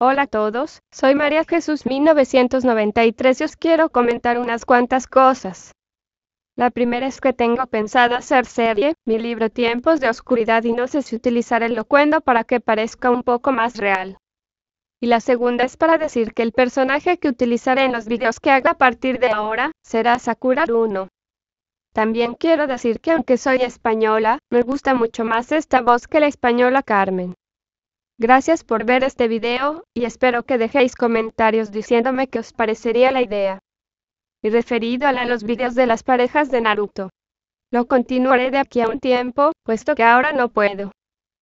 Hola a todos, soy María Jesús 1993 y os quiero comentar unas cuantas cosas. La primera es que tengo pensado hacer serie, mi libro Tiempos de Oscuridad y no sé si utilizar el locuendo para que parezca un poco más real. Y la segunda es para decir que el personaje que utilizaré en los vídeos que haga a partir de ahora será Sakura Uno. También quiero decir que aunque soy española, me gusta mucho más esta voz que la española Carmen. Gracias por ver este video, y espero que dejéis comentarios diciéndome qué os parecería la idea. Y referido a los videos de las parejas de Naruto. Lo continuaré de aquí a un tiempo, puesto que ahora no puedo.